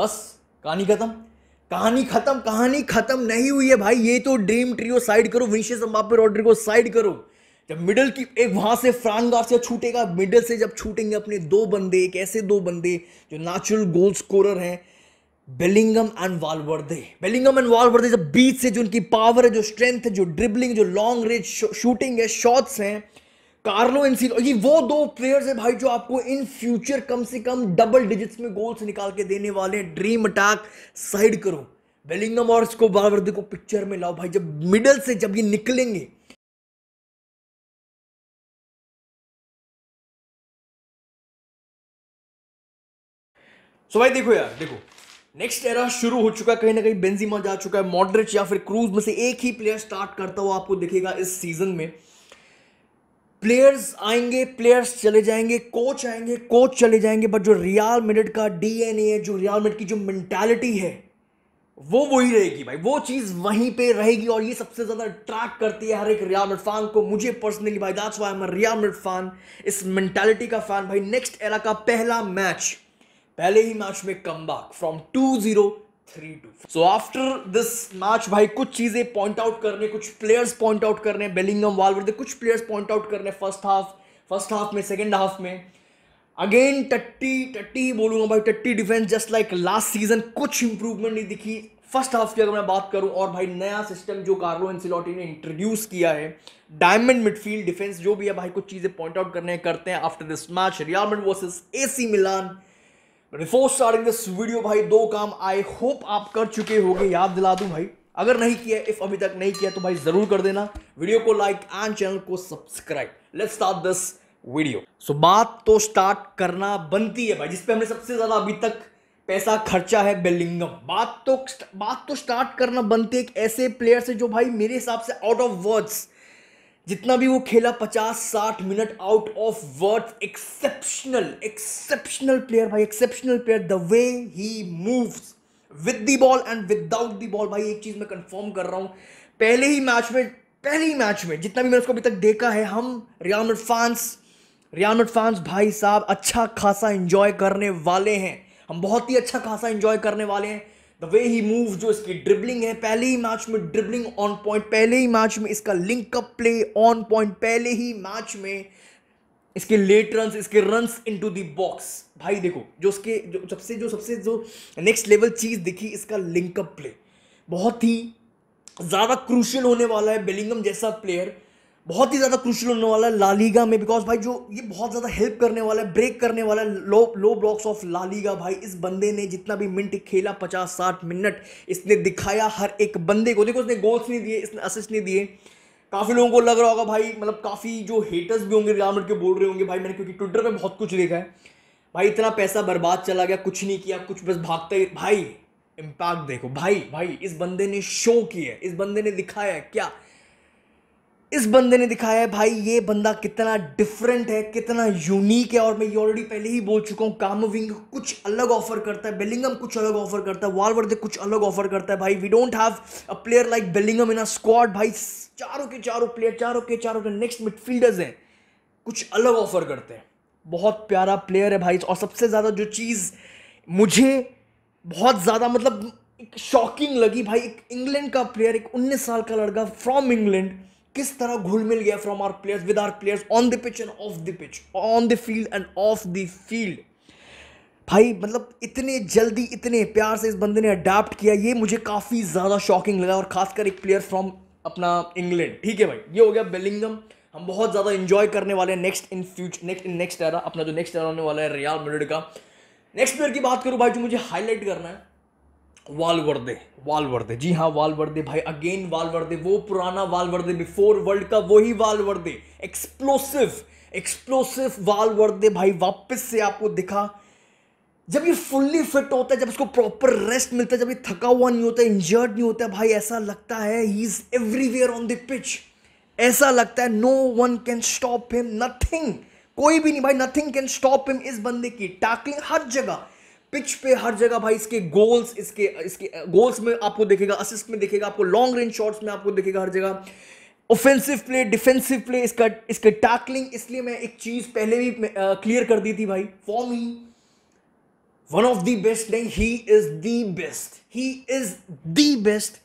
बस कहानी खत्म कहानी खत्म कहानी खत्म नहीं हुई है भाई ये तो ड्रीम ट्रियो साइड करो विनिशियस रॉड्री को साइड करो जब मिडल की एक वहां से फ्रान गार्सिया छूटेगा मिडल से जब छूटेंगे अपने दो बंदे एक ऐसे दो बंदे जो नेचुरल गोल स्कोरर हैं Bellingham and Valverde Bellingham and Valverde जब बीच से जो उनकी पावर है जो स्ट्रेंथ है जो ड्रिबलिंग जो लॉन्ग रेंज शूटिंग है शॉट्स हैं कार्लो एंड ये वो दो प्लेयर्स हैं भाई जो आपको इन फ्यूचर कम से कम डबल डिजिट्स में गोल्स निकाल के देने वाले हैं ड्रीम अटैक साइड करो बेलिंगम और इसको बालवर्दी को पिक्चर में लाओ भाई जब मिडल से जब ये निकलेंगे सो भाई देखो यार देखो नेक्स्ट एरा शुरू हो चुका है कहीं ना कहीं बेंजीमा जा चुका है मॉडरेट या फिर क्रूज में से एक ही प्लेयर स्टार्ट करता हुआ आपको दिखेगा इस सीजन में प्लेयर्स आएंगे प्लेयर्स चले जाएंगे कोच आएंगे कोच चले जाएंगे बट जो रियाल मिनट का डीएनए है जो रियाल मिनट की जो मैंटेलिटी है वो वही रहेगी भाई वो चीज़ वहीं पे रहेगी और ये सबसे ज़्यादा अट्रैक्ट करती है हर एक रियाल मिड फैन को मुझे पर्सनली भाई दैट्स वाई मैं रियाल मिड फैन इस मेंटालिटी का फैन भाई नेक्स्ट एरा का पहला मैच पहले ही मैच में come back from two zero three two so after this match भाई कुछ चीजें पॉइंट आउट करने कुछ प्लेयर्स पॉइंट आउट करने बेलिंगम वालवर्दे कुछ प्लेयर्स पॉइंट आउट करने फर्स्ट हाफ फर्स्ट हाफ में सेकेंड हाफ में अगेन टट्टी टट्टी बोलूंगा भाई टट्टी defence just like last season कुछ इंप्रूवमेंट नहीं दिखी फर्स्ट हाफ की अगर मैं बात करूं और भाई नया सिस्टम जो कार्लो एनसिलोटी ने इंट्रोड्यूस किया है डायमंड मिडफील्ड डिफेंस जो भी है भाई कुछ चीज़ें पॉइंट आउट करने करते हैं after this match Real Madrid versus AC Milan before starting this video भाई दो काम आई होप आप कर चुके होंगे याद दिला दूं भाई अगर नहीं किया इफ अभी तक नहीं किया तो भाई जरूर कर देना वीडियो को लाइक एंड चैनल को subscribe let's start this video so बात तो स्टार्ट करना बनती है भाई जिसपे हमने सबसे ज्यादा अभी तक पैसा खर्चा है बेलिंगम बात तो बात तो स्टार्ट करना बनती है एक ऐसे प्लेयर से जो भाई मेरे हिसाब से आउट ऑफ वर्ड्स जितना भी वो खेला पचास साठ minute out of worth exceptional exceptional player भाई exceptional player the way he moves with the ball and without the ball भाई एक चीज़ मैं कंफर्म कर रहा हूं पहले ही मैच में पहले ही मैच में जितना भी मैंने उसको अभी तक देखा है हम रियान फैंस रियान फैंस भाई साहब अच्छा खासा इंजॉय करने वाले हैं हम बहुत ही अच्छा खासा इंजॉय करने वाले हैं द वे ही मूव जो इसकी ड्रिबलिंग है पहले ही मैच में ड्रिबलिंग ऑन पॉइंट पहले ही मैच में इसका लिंकअप प्ले ऑन पॉइंट पहले ही मैच में इसके लेट रन इसके run into the box भाई देखो जो उसके जो सबसे जो सबसे जो नेक्स्ट लेवल चीज़ दिखी इसका लिंकअप प्ले बहुत ही ज़्यादा क्रूशल होने वाला है बेलिंगम जैसा प्लेयर बहुत ही ज़्यादा क्रुशल होने वाला है लालीगा में बिकॉज भाई जो ये बहुत ज़्यादा हेल्प करने वाला है ब्रेक करने वाला है low low blocks of LaLiga भाई इस बंदे ने जितना भी मिनट खेला पचास साठ मिनट इसने दिखाया हर एक बंदे को देखो इसने गोल्स नहीं दिए इसने असिस्ट नहीं दिए काफ़ी लोगों को लग रहा होगा भाई मतलब काफ़ी जो हेटर्स भी होंगे रियाल के बोल रहे होंगे भाई मैंने क्योंकि ट्विटर पर बहुत कुछ देखा है भाई इतना पैसा बर्बाद चला गया कुछ नहीं किया कुछ बस भागते ही भाई इम्पैक्ट देखो भाई भाई इस बंदे ने शो किया इस बंदे ने दिखाया क्या इस बंदे ने दिखाया है भाई ये बंदा कितना डिफरेंट है कितना यूनिक है और मैं ये ऑलरेडी पहले ही बोल चुका हूँ कामोविंग कुछ अलग ऑफर करता है बेलिंगम कुछ अलग ऑफर करता है वालवर्दे कुछ अलग ऑफर करता है भाई we don't have a player like Bellingham in a squad भाई चारों के चारों प्लेयर चारों के चारों के नेक्स्ट मिडफील्डर्स हैं कुछ अलग ऑफर करते हैं बहुत प्यारा प्लेयर है भाई और सबसे ज़्यादा जो चीज़ मुझे बहुत ज़्यादा मतलब एक शॉकिंग लगी भाई एक इंग्लैंड का प्लेयर एक उन्नीस साल का लड़का फ्रॉम इंग्लैंड किस तरह घुल मिल गया from our players with our players on the pitch and off the pitch on the field and off the field भाई मतलब इतने जल्दी इतने प्यार से इस बंदे ने अडाप्ट किया ये मुझे काफ़ी ज़्यादा शॉकिंग लगा और खासकर एक प्लेयर फ्रॉम अपना इंग्लैंड ठीक है भाई ये हो गया बेलिंगम हम बहुत ज़्यादा इन्जॉय करने वाले हैं next in future next in next era अपना जो नेक्स्ट एरा होने वाला है रियाल मेड्रिड का नेक्स्ट प्लेयर की बात करूँ भाई जो मुझे हाईलाइट करना है वालवर्दे वालवर्दे जी हाँ वालवर्दे भाई अगेन वालवर्दे वो पुराना वालवर्दे बिफोर वर्ल्ड का वही वालवर्दे एक्सप्लोसिव एक्सप्लोसिव वालवर्दे भाई वापस से आपको दिखा जब ये फुल्ली फिट होता है जब इसको प्रॉपर रेस्ट मिलता है जब ये थका हुआ नहीं होता इंजर्ड नहीं होता भाई ऐसा लगता है he is everywhere on the pitch ऐसा लगता है no one can stop him nothing कोई भी नहीं भाई नथिंग कैन स्टॉप हिम इस बंदे की टैकलिंग हर जगह पिच पे हर जगह भाई इसके गोल्स इसके इसके गोल्स में आपको देखेगा असिस्ट में देखेगा आपको लॉन्ग रेंज शॉट्स में आपको देखेगा हर जगह ऑफेंसिव प्ले डिफेंसिव प्ले इसका इसके टैकलिंग इसलिए मैं एक चीज़ पहले भी क्लियर कर दी थी भाई for me one of the best नहीं he is the best he is the best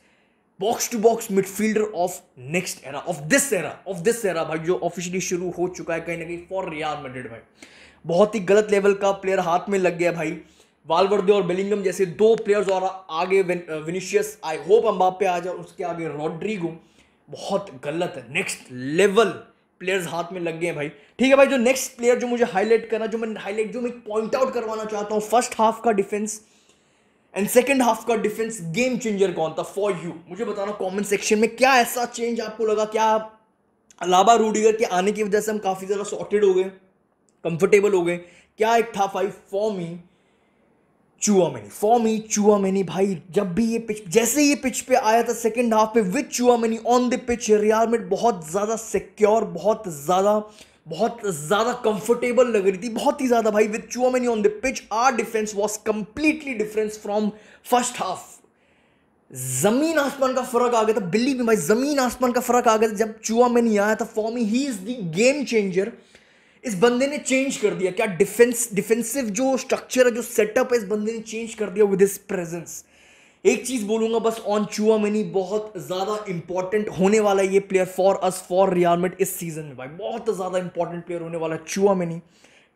box to box midfielder of next era of this era of this era भाई जो ऑफिशियली शुरू हो चुका है कहीं ना कहीं फॉर रियाल मेड्रिड भाई बहुत ही गलत लेवल का प्लेयर हाथ में लग गया भाई वालवर्दे और बेलिंगम जैसे दो प्लेयर्स और आगे विनिशियस आई होप अम्बापे आ जाए उसके आगे रॉड्रीगो बहुत गलत है नेक्स्ट लेवल प्लेयर्स हाथ में लग गए हैं भाई ठीक है भाई जो नेक्स्ट प्लेयर जो मुझे हाईलाइट करना जो मैं हाईलाइट जो मैं पॉइंट आउट करवाना चाहता हूँ फर्स्ट हाफ का डिफेंस एंड सेकेंड हाफ का डिफेंस गेम चेंजर कौन था फॉर यू मुझे बताना कॉमेंट सेक्शन में क्या ऐसा चेंज आपको लगा क्या अलावा रूडीगर के आने की वजह से हम काफ़ी ज़्यादा सॉर्टेड हो गए कंफर्टेबल हो गए क्या एक था five for me Tchouameni for me Tchouameni भाई जब भी ये पिच जैसे ये पिच पे आया था सेकेंड हाफ पे with Tchouameni on the pitch Real में बहुत ज़्यादा सिक्योर बहुत ज़्यादा बहुत ज़्यादा कंफर्टेबल लग रही थी बहुत ही ज़्यादा भाई with Tchouameni on the pitch our defence was completely difference from first half जमीन आसमान का फर्क आ गया था बिल्ली में भाई जमीन आसमान का फर्क आ गया था जब चुआ में नहीं आया था for me he is the game changer इस बंदे ने चेंज कर दिया क्या डिफेंस डिफेंसिव जो स्ट्रक्चर है जो सेटअप है इस बंदे ने चेंज कर दिया विद हिज प्रेजेंस एक चीज़ बोलूंगा बस ऑन चुआ मनी बहुत ज़्यादा इंपॉर्टेंट होने वाला ये player for us for Real Madrid इस सीजन में भाई बहुत ज़्यादा इंपॉर्टेंट प्लेयर होने वाला है चुआ मनी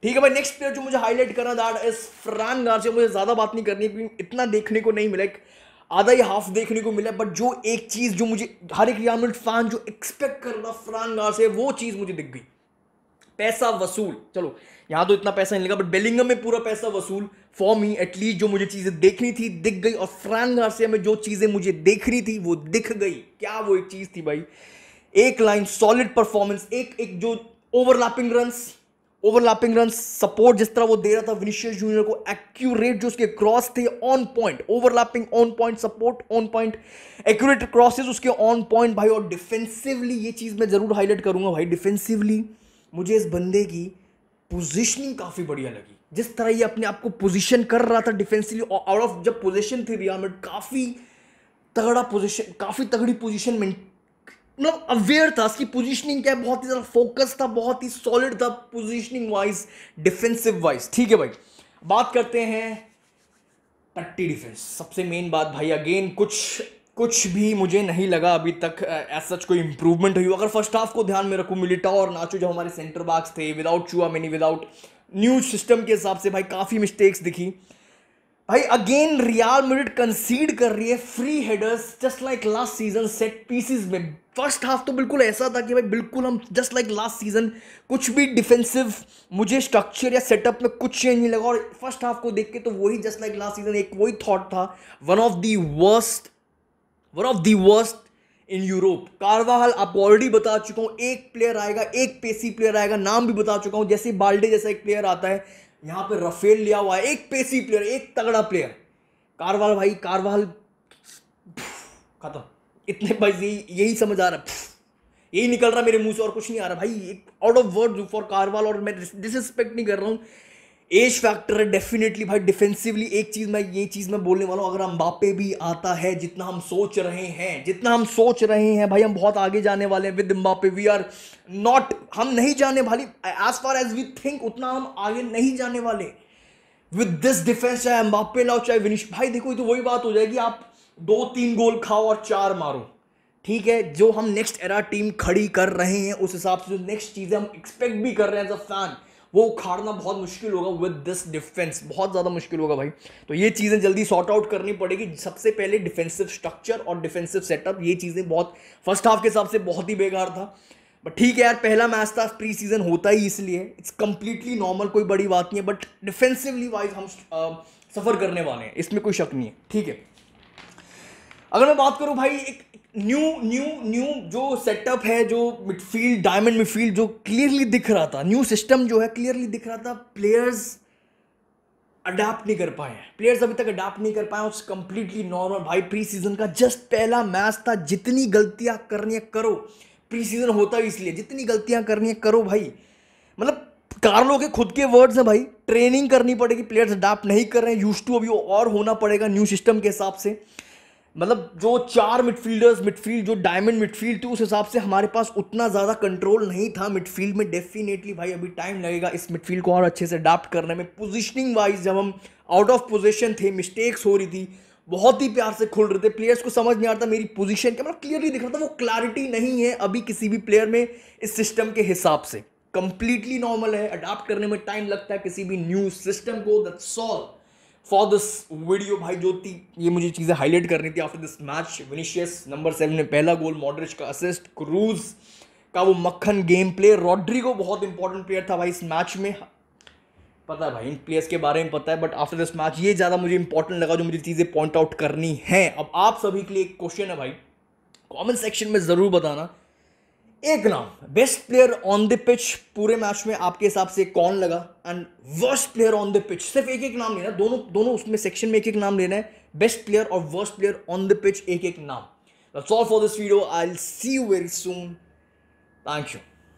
ठीक है भाई नेक्स्ट प्लेयर जो मुझे हाईलाइट करना दैट इज फ्रान गार्सिया मुझे ज़्यादा बात नहीं करनी क्योंकि इतना देखने को नहीं मिला आधा ही हाफ देखने को मिला बट जो एक चीज़ जो मुझे हर एक रियालमेट फैन जो एक्सपेक्ट कर रहा फ्रान गार्सिया वो चीज़ मुझे दिख गई पैसा वसूल चलो यहां तो इतना पैसा नहीं लगा बट बेलिंगम में पूरा पैसा वसूल फॉर मी एटलीस्ट जो मुझे चीज़ें देखनी थी दिख गई और फ्रांक गार्सिया में जो चीज़ें मुझे देखनी थी वो दिख गई क्या वो एक चीज़ थी भाई एक लाइन सॉलिड परफॉर्मेंस एक एक जो overlapping runs overlapping run support जिस तरह वो दे रहा था विनिशियस जूनियर को एक्यूरेट जो उसके क्रॉस थे on point overlapping on point support on point accurate crosses उसके ऑन पॉइंट भाई और डिफेंसिवली ये चीज़ मैं जरूर हाईलाइट करूंगा भाई डिफेंसिवली मुझे इस बंदे की पोजिशनिंग काफ़ी बढ़िया लगी जिस तरह ये अपने आप को पोजिशन कर रहा था डिफेंसिवली और आउट ऑफ जब पोजिशन थी रिया मेड काफ़ी तगड़ा पोजिशन काफ़ी तगड़ी पोजिशन में मतलब अवेयर था उसकी पोजिशनिंग क्या है बहुत ही ज़्यादा फोकस था बहुत ही सॉलिड था पोजिशनिंग वाइज डिफेंसिव वाइज ठीक है भाई बात करते हैं टट्टी डिफेंस सबसे मेन बात भाई अगेन कुछ कुछ भी मुझे नहीं लगा अभी तक एज सच कोई इंप्रूवमेंट हुई अगर फर्स्ट हाफ को ध्यान में रखूँ मिलिटा और नाचो जो हमारे सेंटर बाग्स थे विदाउट चुआ मैनी विदाउट न्यूज सिस्टम के हिसाब से भाई काफ़ी मिस्टेक्स दिखी भाई अगेन रियाल मिनट कंसीड कर रही है free headers just like last season set pieces में फर्स्ट हाफ तो बिल्कुल ऐसा था कि भाई बिल्कुल हम जस्ट लाइक लास्ट सीजन कुछ भी डिफेंसिव मुझे स्ट्रक्चर या सेटअप में कुछ चेंज नहीं लगा और फर्स्ट हाफ को देख के तो वही जस्ट लाइक लास्ट सीजन एक वही थॉट था one of the worst one of the worst in Europe Carvajal आपको ऑलरेडी बता चुका हूँ एक प्लेयर आएगा एक पेसी प्लेयर आएगा नाम भी बता चुका हूँ जैसे बाल्डे जैसा एक प्लेयर आता है यहाँ पे रफेल लिया हुआ है एक पेसी प्लेयर एक तगड़ा प्लेयर कारवाल भाई कारवाहल खत्म इतने बस यही यही समझ आ रहा है यही निकल रहा मेरे मुंह से और कुछ नहीं आ रहा भाई एक out of world for Carvajal और मैं डिसरिस्पेक्ट नहीं कर रहा हूँ एज फैक्टर है डेफिनेटली भाई डिफेंसिवली एक चीज़ मैं ये चीज़ मैं बोलने वाला हूँ अगर अम्बापे भी आता है जितना हम सोच रहे हैं जितना हम सोच रहे हैं भाई हम बहुत आगे जाने वाले हैं with Mbappe we are not हम नहीं जाने वाली as far as we think उतना हम आगे नहीं जाने वाले विद दिस डिफेंस चाहे अम्बापे लाओ चाहे विनिश भाई देखो ये तो वही बात हो जाएगी आप दो तीन गोल खाओ और चार मारो ठीक है जो हम नेक्स्ट एरा टीम खड़ी कर रहे हैं उस हिसाब से जो नेक्स्ट चीज़ें हम एक्सपेक्ट भी कर रहे हैं एज अ फैन वो उखाड़ना बहुत मुश्किल होगा विद दिस डिफेंस बहुत ज़्यादा मुश्किल होगा भाई तो ये चीज़ें जल्दी सॉर्ट आउट करनी पड़ेगी सबसे पहले डिफेंसिव स्ट्रक्चर और डिफेंसिव सेटअप ये चीज़ें बहुत फर्स्ट हाफ के हिसाब से बहुत ही बेकार था बट ठीक है यार पहला मैच था प्री सीजन होता ही इसलिए इट्स कम्प्लीटली नॉर्मल कोई बड़ी बात नहीं है बट डिफेंसिवली वाइज हम सफ़र करने वाले हैं इसमें कोई शक नहीं है ठीक है अगर मैं बात करूं भाई एक न्यू न्यू न्यू जो सेटअप है जो मिडफील्ड डायमंड मिडफील्ड जो क्लियरली दिख रहा था न्यू सिस्टम जो है क्लियरली दिख रहा था प्लेयर्स अडाप्ट नहीं कर पाए प्लेयर्स अभी तक अडाप्ट नहीं कर पाए उस कंप्लीटली नॉर्मल भाई प्री सीजन का जस्ट पहला मैच था जितनी गलतियां करनी है करो प्री सीजन होता है इसलिए जितनी गलतियां करनी है करो भाई मतलब कार्लो के खुद के वर्ड्स हैं भाई ट्रेनिंग करनी पड़ेगी प्लेयर्स अडाप्ट नहीं कर रहे हैं यूज टू अभी और होना पड़ेगा न्यू सिस्टम के हिसाब से मतलब जो चार मिडफील्डर्स मिडफील्ड जो डायमंड मिडफील्ड थी उस हिसाब से हमारे पास उतना ज़्यादा कंट्रोल नहीं था मिडफील्ड में डेफिनेटली भाई अभी टाइम लगेगा इस मिडफील्ड को और अच्छे से अडाप्ट करने में पोजिशनिंग वाइज जब हम आउट ऑफ पोजिशन थे मिस्टेक्स हो रही थी बहुत ही प्यार से खुल रहे थे प्लेयर्स को समझ नहीं आ रहा था मेरी पोजिशन क्या मतलब क्लियरली दिख रहा था वो क्लैरिटी नहीं है अभी किसी भी प्लेयर में इस सिस्टम के हिसाब से कंप्लीटली नॉर्मल है अडाप्ट करने में टाइम लगता है किसी भी न्यू सिस्टम को that's all for this video भाई जो थी ये मुझे चीज़ें हाईलाइट करनी थी after this match Vinicius number seven ने पहला गोल मॉडरिच का असिस्ट क्रूज का वो मक्खन गेम प्ले रॉड्रिगो बहुत इंपॉर्टेंट प्लेयर था भाई इस मैच में पता है भाई इन प्लेयर्स के बारे में पता है बट आफ्टर दिस मैच ये ज़्यादा मुझे इंपॉर्टेंट लगा जो मुझे चीज़ें पॉइंट आउट करनी है अब आप सभी के लिए एक क्वेश्चन है भाई कॉमेंट सेक्शन में ज़रूर बताना एक नाम best player on the pitch पूरे मैच में आपके हिसाब से कौन लगा and worst player on the pitch सिर्फ एक एक नाम लेना दोनों दोनों उसमें सेक्शन में एक एक नाम लेना है बेस्ट प्लेयर और worst player on the pitch एक एक नाम solve for this video I I'll see you very soon. Thank